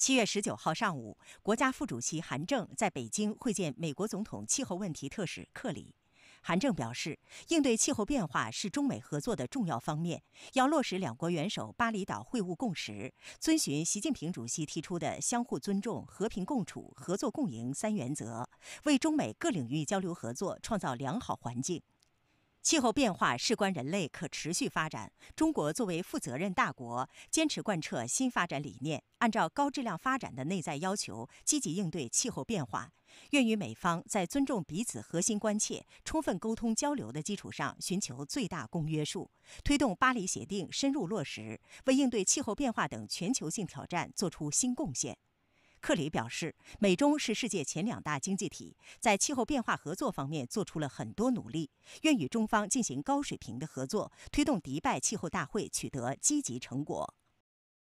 七月十九号上午，国家副主席韩正在北京会见美国总统气候问题特使克里。韩正表示，应对气候变化是中美合作的重要方面，要落实两国元首巴厘岛会晤共识，遵循习近平主席提出的相互尊重、和平共处、合作共赢三原则，为中美各领域交流合作创造良好环境。气候变化事关人类可持续发展。中国作为负责任大国，坚持贯彻新发展理念，按照高质量发展的内在要求，积极应对气候变化，愿与美方在尊重彼此核心关切、充分沟通交流的基础上，寻求最大公约数，推动《巴黎协定》深入落实，为应对气候变化等全球性挑战作出新贡献。克里表示，美中是世界前两大经济体，在气候变化合作方面做出了很多努力，愿与中方进行高水平的合作，推动迪拜气候大会取得积极成果。